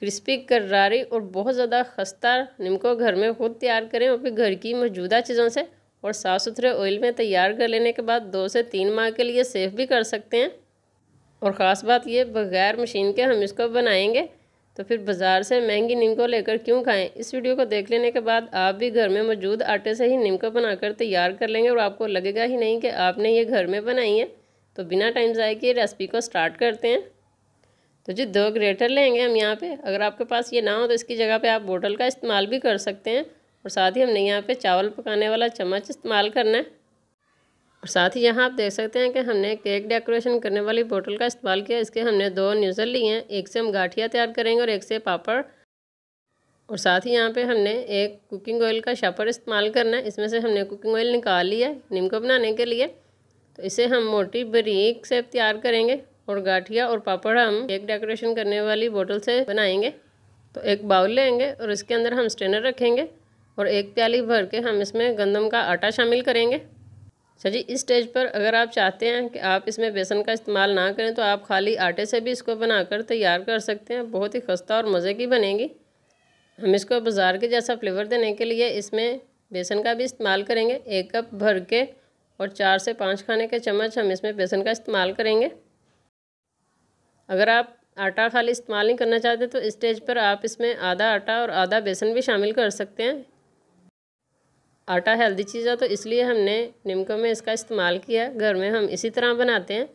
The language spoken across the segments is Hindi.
क्रिस्पी करारी और बहुत ज़्यादा खस्ता निमको घर में खुद तैयार करें और फिर घर की मौजूदा चीज़ों से और साफ़ सुथरे ऑयल में तैयार कर लेने के बाद दो से तीन माह के लिए सेफ भी कर सकते हैं और ख़ास बात ये बगैर मशीन के हम इसको बनाएंगे तो फिर बाज़ार से महंगी निमको लेकर क्यों खाएं इस वीडियो को देख लेने के बाद आप भी घर में मौजूद आटे से ही निमको बनाकर तैयार कर लेंगे और आपको लगेगा ही नहीं कि आपने ये घर में बनाई है तो बिना टाइम ज़ाए किए रेसिपी को स्टार्ट करते हैं तो जो दो ग्रेटर लेंगे हम यहाँ पे अगर आपके पास ये ना हो तो इसकी जगह पे आप बोटल का इस्तेमाल भी कर सकते हैं और साथ ही हमने यहाँ पे चावल पकाने वाला चम्मच इस्तेमाल करना है और साथ ही यहाँ आप देख सकते हैं कि हमने केक डेकोरेशन करने वाली बोटल का इस्तेमाल किया इसके हमने दो न्यूज़ल लिए हैं एक से हम गाठिया तैयार करेंगे और एक से पापड़ और साथ ही यहाँ पे हमने एक कुकिंग ऑयल का शापर इस्तेमाल करना है इसमें से हमने कुकिंग ऑयल निकाल लिया है निमको बनाने के लिए तो इसे हम मोटी बरीक से तैयार करेंगे और गाठिया और पापड़ हम एक डेकोरेशन करने वाली बोतल से बनाएंगे तो एक बाउल लेंगे और इसके अंदर हम स्टेनर रखेंगे और एक प्याली भर के हम इसमें गंदम का आटा शामिल करेंगे सर जी इस स्टेज पर अगर आप चाहते हैं कि आप इसमें बेसन का इस्तेमाल ना करें तो आप खाली आटे से भी इसको बनाकर तैयार कर सकते हैं बहुत ही खस्ता और मज़े की बनेगी हम इसको बाज़ार के जैसा फ्लेवर देने के लिए इसमें बेसन का भी इस्तेमाल करेंगे एक कप भर के और चार से पाँच खाने के चम्मच हम इसमें बेसन का इस्तेमाल करेंगे अगर आप आटा खाली इस्तेमाल नहीं करना चाहते तो स्टेज पर आप इसमें आधा आटा और आधा बेसन भी शामिल कर सकते हैं आटा हेल्दी चीज़ है तो इसलिए हमने निमको में इसका इस्तेमाल किया घर में हम इसी तरह बनाते हैं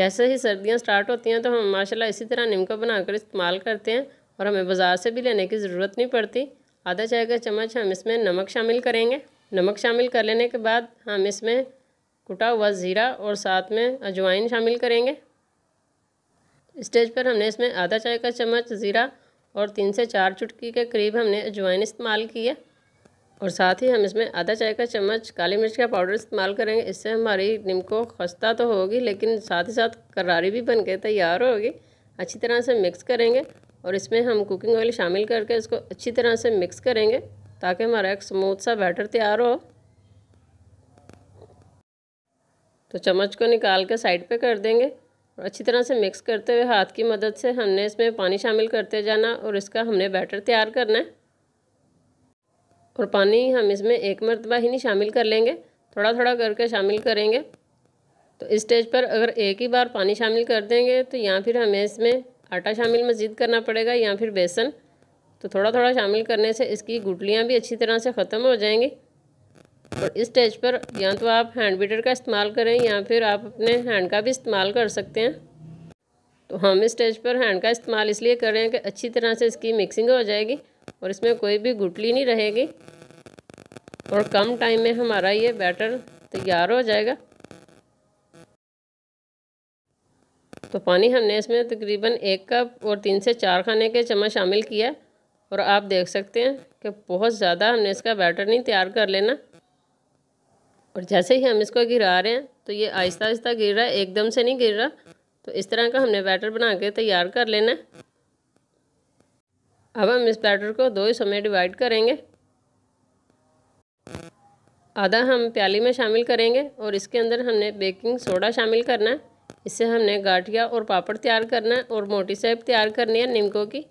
जैसे ही सर्दियाँ स्टार्ट होती हैं तो हम माशाल्लाह इसी तरह निमको बनाकर इस्तेमाल करते हैं और हमें बाज़ार से भी लेने की ज़रूरत नहीं पड़ती आधा चाय का चम्मच हम इसमें नमक शामिल करेंगे नमक शामिल कर लेने के बाद हम इसमें कुटा हुआ ज़ीरा और साथ में अजवाइन शामिल करेंगे स्टेज पर हमने इसमें आधा चाय का चम्मच ज़ीरा और तीन से चार चुटकी के करीब हमने अजवाइन इस्तेमाल की है और साथ ही हम इसमें आधा चाय का चम्मच काली मिर्च का पाउडर इस्तेमाल करेंगे इससे हमारी निमको खस्ता तो होगी लेकिन साथ ही साथ करारी भी बन के तैयार होगी अच्छी तरह से मिक्स करेंगे और इसमें हम कुकिंग ऑयल शामिल करके इसको अच्छी तरह से मिक्स करेंगे ताकि हमारा एक स्मूथ सा बैटर तैयार हो तो चम्मच को निकाल के साइड पे कर देंगे अच्छी तरह से मिक्स करते हुए हाथ की मदद से हमने इसमें पानी शामिल करते जाना और इसका हमने बैटर तैयार करना है और पानी हम इसमें एक मरतबा ही नहीं शामिल कर लेंगे थोड़ा थोड़ा करके शामिल करेंगे तो इस स्टेज पर अगर एक ही बार पानी शामिल कर देंगे तो या फिर हमें इसमें आटा शामिल मज़ीद करना पड़ेगा या फिर बेसन तो थोड़ा थोड़ा शामिल करने से इसकी गुटलियाँ भी अच्छी तरह से ख़त्म हो जाएंगी और तो इस स्टेज पर या तो आप हैंड बीटर का इस्तेमाल करें या फिर आप अपने हैंड का भी इस्तेमाल कर सकते हैं तो हम इस स्टेज पर हैंड का इस्तेमाल इसलिए कर रहे हैं कि अच्छी तरह से इसकी मिक्सिंग हो जाएगी और इसमें कोई भी गुटली नहीं रहेगी और कम टाइम में हमारा ये बैटर तैयार हो जाएगा तो पानी हमने इसमें तकरीबन एक कप और तीन से चार खाने के चम्मच शामिल किया और आप देख सकते हैं कि बहुत ज़्यादा हमने इसका बैटर नहीं तैयार कर लेना और जैसे ही हम इसको गिरा रहे हैं तो ये आहिस्ता आहिस्ता गिर रहा है एकदम से नहीं गिर रहा तो इस तरह का हमने बैटर बना के तैयार कर लेना है अब हम इस बैटर को दो हिस्सों में डिवाइड करेंगे आधा हम प्याली में शामिल करेंगे और इसके अंदर हमने बेकिंग सोडा शामिल करना है इससे हमने गाठिया और पापड़ तैयार करना है और मोटी सेब तैयार करनी है निमकों की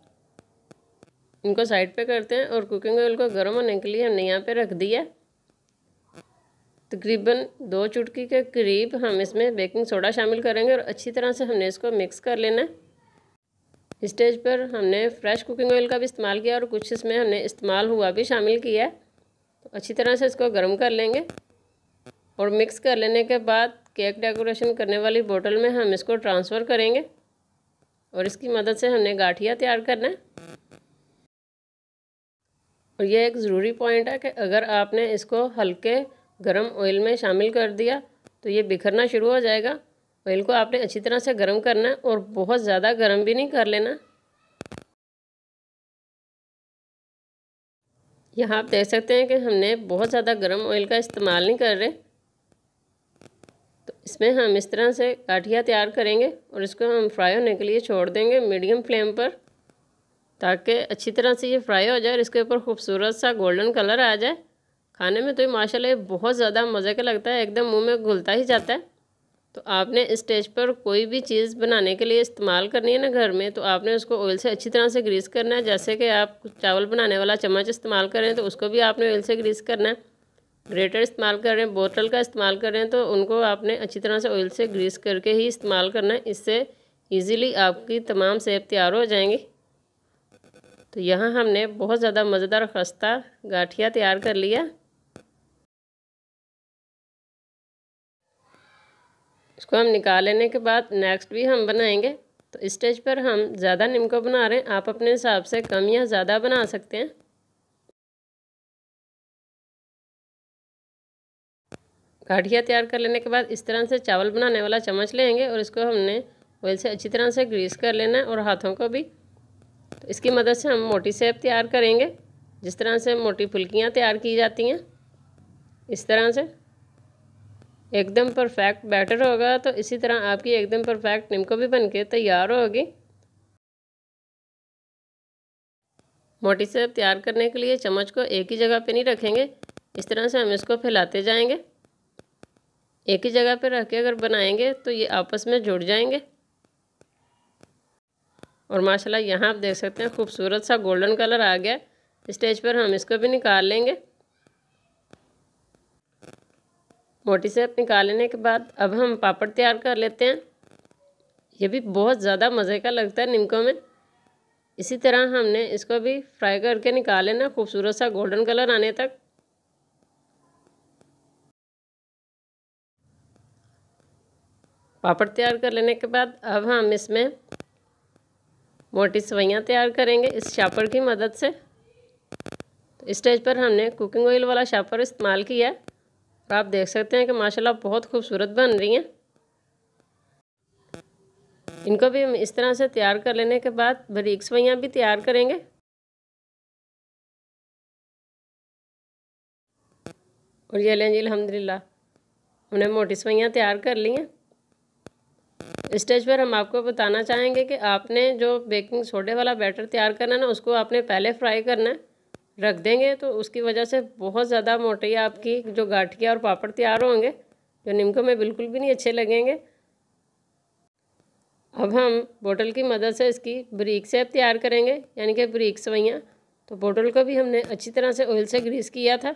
इनको साइड पे करते हैं और कुकिंग ऑयल को गर्म होने के लिए हमने यहाँ पे रख दिया है तकरीबन दो चुटकी के करीब हम इसमें बेकिंग सोडा शामिल करेंगे और अच्छी तरह से हमने इसको मिक्स कर लेना है स्टेज पर हमने फ्रेश कुकिंग ऑयल का भी इस्तेमाल किया और कुछ इसमें हमने इस्तेमाल हुआ भी शामिल किया है तो अच्छी तरह से इसको गर्म कर लेंगे और मिक्स कर लेने के बाद केक डेकोरेशन करने वाली बोतल में हम इसको ट्रांसफ़र करेंगे और इसकी मदद से हमने गाठिया तैयार करना है और यह एक ज़रूरी पॉइंट है कि अगर आपने इसको हल्के गरम ऑयल में शामिल कर दिया तो ये बिखरना शुरू हो जाएगा ऑयल को आपने अच्छी तरह से गर्म करना है और बहुत ज़्यादा गर्म भी नहीं कर लेना यहाँ आप देख सकते हैं कि हमने बहुत ज़्यादा गर्म ऑयल का इस्तेमाल नहीं कर रहे तो इसमें हम इस तरह से गाठिया तैयार करेंगे और इसको हम फ्राई होने के लिए छोड़ देंगे मीडियम फ्लेम पर ताकि अच्छी तरह से ये फ्राई हो जाए और इसके ऊपर खूबसूरत सा गोल्डन कलर आ जाए खाने में तो ये माशाल्लाह बहुत ज़्यादा मज़े का लगता है एकदम मुंह में घुलता ही जाता है तो आपने स्टेज पर कोई भी चीज़ बनाने के लिए इस्तेमाल करनी है ना घर में तो आपने उसको ऑयल से अच्छी तरह से ग्रीस करना है जैसे कि आप चावल बनाने वाला चम्मच इस्तेमाल कर रहे हैं तो उसको भी आपने ऑयल से ग्रीस करना है ग्रेटर इस्तेमाल कर रहे हैं बोतल का इस्तेमाल कर रहे हैं तो उनको आपने अच्छी तरह से ऑयल से ग्रीस करके ही इस्तेमाल करना है इससे ईज़िली आपकी तमाम सेब तैयार हो जाएंगी तो यहाँ हमने बहुत ज़्यादा मज़ेदार खस्ता गाठिया तैयार कर लिया इसको हम निकाल लेने के बाद नेक्स्ट भी हम बनाएंगे तो स्टेज पर हम ज़्यादा निमको बना रहे हैं आप अपने हिसाब से कम या ज़्यादा बना सकते हैं गाठिया तैयार कर लेने के बाद इस तरह से चावल बनाने वाला चम्मच लेंगे और इसको हमने ऑयल से अच्छी तरह से ग्रीस कर लेना है और हाथों को भी तो इसकी मदद से हम मोटी सेप तैयार करेंगे जिस तरह से मोटी फुल्कियाँ तैयार की जाती हैं इस तरह से एकदम परफेक्ट बैटर होगा तो इसी तरह आपकी एकदम परफेक्ट निमको भी बनके तैयार होगी मोटी सेब तैयार करने के लिए चम्मच को एक ही जगह पे नहीं रखेंगे इस तरह से हम इसको फैलाते जाएंगे एक ही जगह पे रख के अगर बनाएंगे तो ये आपस में जुड़ जाएंगे और माशाल्लाह यहाँ आप देख सकते हैं खूबसूरत सा गोल्डन कलर आ गया स्टेज पर हम इसको भी निकाल लेंगे मोटी सेप निकालने के बाद अब हम पापड़ तैयार कर लेते हैं ये भी बहुत ज़्यादा मज़े का लगता है निमकों में इसी तरह हमने इसको भी फ्राई करके निकाल लेना खूबसूरत सा गोल्डन कलर आने तक पापड़ तैयार कर लेने के बाद अब हम इसमें मोटी सवैयाँ तैयार करेंगे इस शापर की मदद से तो इस स्टेज पर हमने कुकिंग ऑयल वाला शापर इस्तेमाल किया है आप देख सकते हैं कि माशाल्लाह बहुत खूबसूरत बन रही हैं इनको भी हम इस तरह से तैयार कर लेने के बाद बरीक सवैयाँ भी तैयार करेंगे और ये लें जी अलहमदिल्ला हमने मोटी सवैयाँ तैयार कर ली हैं स्टेज पर हम आपको बताना चाहेंगे कि आपने जो बेकिंग सोडे वाला बैटर तैयार करना है ना उसको आपने पहले फ्राई करना है रख देंगे तो उसकी वजह से बहुत ज़्यादा मोटी आपकी जो गाठिया और पापड़ तैयार होंगे जो निमकों में बिल्कुल भी नहीं अच्छे लगेंगे अब हम बोतल की मदद से इसकी ब्रीक सेप तैयार करेंगे यानी कि ब्रीक सवैयाँ तो बोतल को भी हमने अच्छी तरह से ऑयल से ग्रीस किया था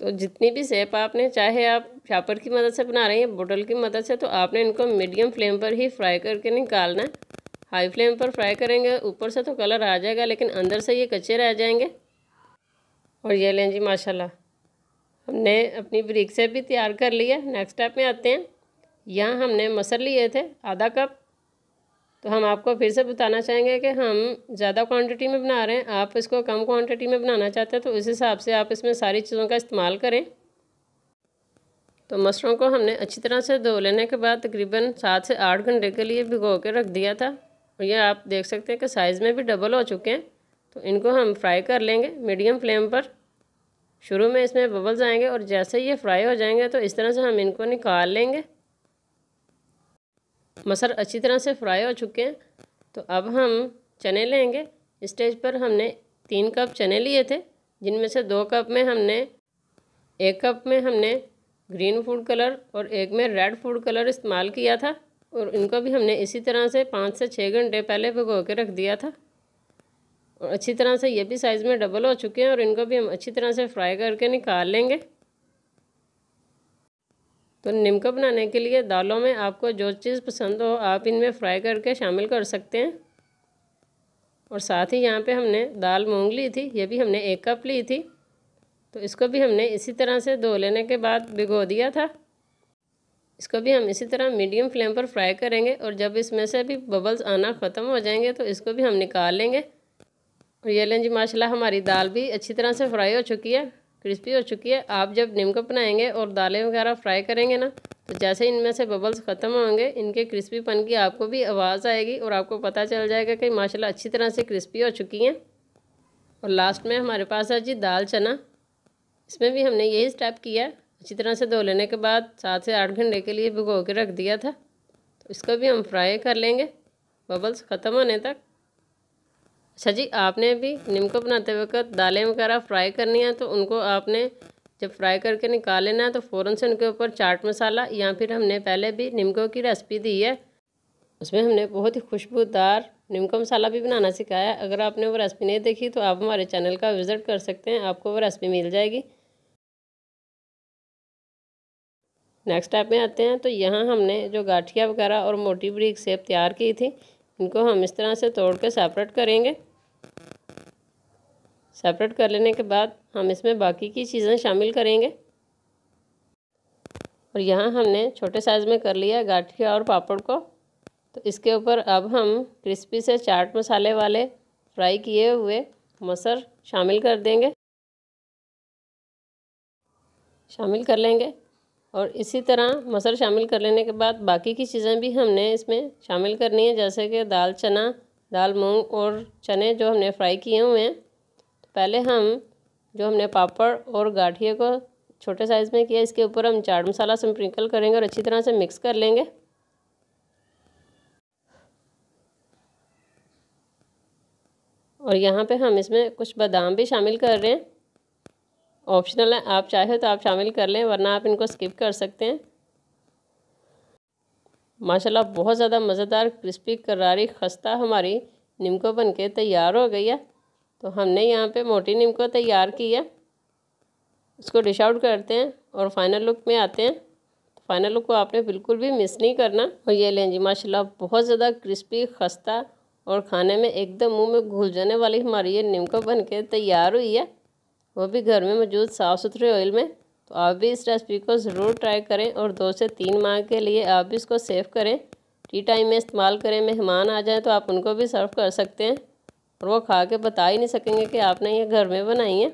तो जितनी भी सेप आपने चाहे आप छापर की मदद से बना रहे हैं बोतल की मदद से तो आपने इनको मीडियम फ्लेम पर ही फ्राई करके निकालना है हाई फ्लेम पर फ्राई करेंगे ऊपर से तो कलर आ जाएगा लेकिन अंदर से ये कच्चे रह जाएंगे और ये लें जी माशाल्लाह हमने अपनी ब्रिक से भी तैयार कर लिया नेक्स्ट स्टेप में आते हैं यहाँ हमने मसर लिए थे आधा कप तो हम आपको फिर से बताना चाहेंगे कि हम ज़्यादा क्वांटिटी में बना रहे हैं आप इसको कम क्वांटिटी में बनाना चाहते हैं तो उस हिसाब से आप इसमें सारी चीज़ों का इस्तेमाल करें तो मसरों को हमने अच्छी तरह से धो लेने के बाद तकरीबन सात से आठ घंटे के लिए भिगो के रख दिया था और ये आप देख सकते हैं कि साइज़ में भी डबल हो चुके हैं तो इनको हम फ्राई कर लेंगे मीडियम फ्लेम पर शुरू में इसमें बबल्स आएंगे और जैसे ये फ्राई हो जाएंगे तो इस तरह से हम इनको निकाल लेंगे मसर अच्छी तरह से फ्राई हो चुके हैं तो अब हम चने लेंगे स्टेज पर हमने तीन कप चने लिए थे जिनमें से दो कप में हमने एक कप में हमने ग्रीन फूड कलर और एक में रेड फूड कलर इस्तेमाल किया था और इनको भी हमने इसी तरह से पाँच से छः घंटे पहले भिगो के रख दिया था और अच्छी तरह से ये भी साइज़ में डबल हो चुके हैं और इनको भी हम अच्छी तरह से फ्राई करके निकाल लेंगे तो निमका बनाने के लिए दालों में आपको जो चीज़ पसंद हो आप इनमें फ्राई करके शामिल कर सकते हैं और साथ ही यहाँ पे हमने दाल मूँग ली थी ये भी हमने एक कप ली थी तो इसको भी हमने इसी तरह से धो लेने के बाद भिगो दिया था इसको भी हम इसी तरह मीडियम फ्लेम पर फ्राई करेंगे और जब इसमें से भी बबल्स आना ख़त्म हो जाएंगे तो इसको भी हम निकाल लेंगे और ये लें जी माशाल्लाह हमारी दाल भी अच्छी तरह से फ्राई हो चुकी है क्रिस्पी हो चुकी है आप जब निमका बनाएंगे और दालें वगैरह फ्राई करेंगे ना तो जैसे इनमें से बबल्स ख़त्म होंगे इनके क्रिस्पीपन की आपको भी आवाज़ आएगी और आपको पता चल जाएगा कि माशाल्लाह अच्छी तरह से क्रिस्पी हो चुकी हैं और लास्ट में हमारे पास है जी दाल चना इसमें भी हमने यही स्टेप किया है अच्छी तरह से धो लेने के बाद सात से आठ घंटे के लिए भिगो के रख दिया था तो इसको भी हम फ्राई कर लेंगे बबल्स ख़त्म होने तक अच्छा जी आपने भी निमको बनाते वक्त दालें वगैरह फ्राई करनी है तो उनको आपने जब फ्राई करके निकाल लेना है तो फ़ौर से उनके ऊपर चाट मसाला या फिर हमने पहले भी निमको की रेसिपी दी है उसमें हमने बहुत ही खुशबूदार निमको मसाला भी बनाना सिखाया अगर आपने वो रेसिपी नहीं देखी तो आप हमारे चैनल का विज़िट कर सकते हैं आपको वो रेसिपी मिल जाएगी नेक्स्ट स्टेप में आते हैं तो यहाँ हमने जो गाठिया वगैरह और मोटी ब्रिक सेप तैयार की थी इनको हम इस तरह से तोड़ के सेपरेट करेंगे सेपरेट कर लेने के बाद हम इसमें बाकी की चीज़ें शामिल करेंगे और यहाँ हमने छोटे साइज़ में कर लिया गाठिया और पापड़ को तो इसके ऊपर अब हम क्रिस्पी से चाट मसाले वाले फ्राई किए हुए मसर शामिल कर देंगे शामिल कर लेंगे और इसी तरह मसर शामिल कर लेने के बाद बाकी की चीज़ें भी हमने इसमें शामिल करनी है जैसे कि दाल चना दाल मूंग और चने जो हमने फ्राई किए हुए हैं तो पहले हम जो हमने पापड़ और गाठिए को छोटे साइज़ में किया इसके ऊपर हम चाट मसाला स्प्रिंकल करेंगे और अच्छी तरह से मिक्स कर लेंगे और यहाँ पे हम इसमें कुछ बादाम भी शामिल कर रहे हैं ऑप्शनल है आप चाहे तो आप शामिल कर लें वरना आप इनको स्किप कर सकते हैं माशाल्लाह बहुत ज़्यादा मज़ेदार क्रिस्पी करारी खस्ता हमारी निमको बन के तैयार हो गई है तो हमने यहाँ पे मोटी निमको तैयार की है उसको डिश आउट करते हैं और फाइनल लुक में आते हैं फाइनल लुक को आपने बिल्कुल भी मिस नहीं करना और ये लें जी माशाल्लाह बहुत ज़्यादा क्रिस्पी खस्ता और खाने में एकदम मुँह में घुल जाने वाली हमारी ये निमको बन के तैयार हुई है वो भी घर में मौजूद साफ़ सुथरे ऑयल में तो आप भी इस रेसिपी को ज़रूर ट्राई करें और दो से तीन माह के लिए आप भी इसको सेव करें टी टाइम में इस्तेमाल करें मेहमान आ जाएँ तो आप उनको भी सर्व कर सकते हैं और वो खा के बता ही नहीं सकेंगे कि आपने ये घर में बनाई है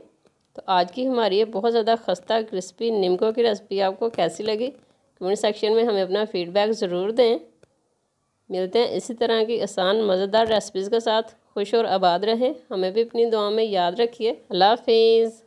तो आज की हमारी ये बहुत ज़्यादा खस्ता क्रिस्पी निमको की रेसिपी आपको कैसी लगी कमेंट सेक्शन में हमें अपना फ़ीडबैक ज़रूर दें मिलते हैं इसी तरह की आसान मज़ेदार रेसिपीज़ के साथ खुश और आबाद रहे हमें भी अपनी दुआ में याद रखिए अल्लाह हाफिज़